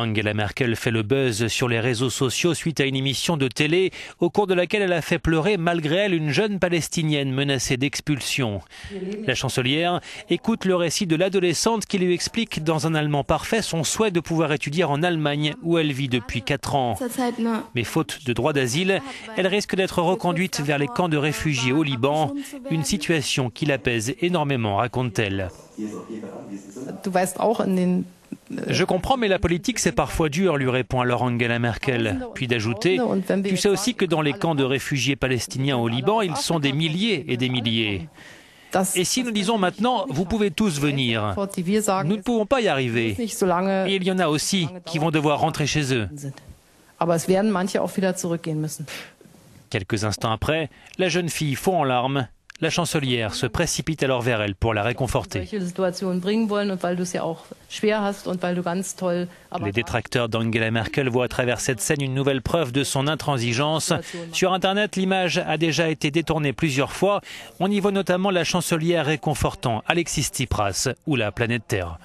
Angela Merkel fait le buzz sur les réseaux sociaux suite à une émission de télé au cours de laquelle elle a fait pleurer malgré elle une jeune palestinienne menacée d'expulsion. La chancelière écoute le récit de l'adolescente qui lui explique dans un allemand parfait son souhait de pouvoir étudier en Allemagne où elle vit depuis 4 ans. Mais faute de droit d'asile, elle risque d'être reconduite vers les camps de réfugiés au Liban, une situation qui l'apaise énormément, raconte-t-elle. Je comprends, mais la politique, c'est parfois dur, lui répond alors Angela Merkel. Puis d'ajouter, tu sais aussi que dans les camps de réfugiés palestiniens au Liban, ils sont des milliers et des milliers. Et si nous disons maintenant, vous pouvez tous venir, nous ne pouvons pas y arriver. Et il y en a aussi qui vont devoir rentrer chez eux. Quelques instants après, la jeune fille fond en larmes la chancelière se précipite alors vers elle pour la réconforter. Les détracteurs d'Angela Merkel voient à travers cette scène une nouvelle preuve de son intransigeance. Sur Internet, l'image a déjà été détournée plusieurs fois. On y voit notamment la chancelière réconfortant Alexis Tsipras ou la planète Terre.